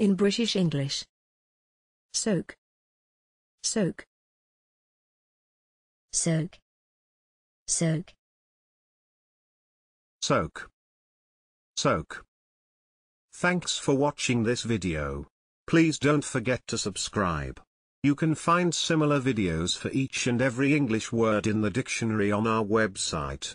in British English. Soak. Soak. Soak. Soak. Soak. Soak. Thanks for watching this video. Please don't forget to subscribe. You can find similar videos for each and every English word in the dictionary on our website.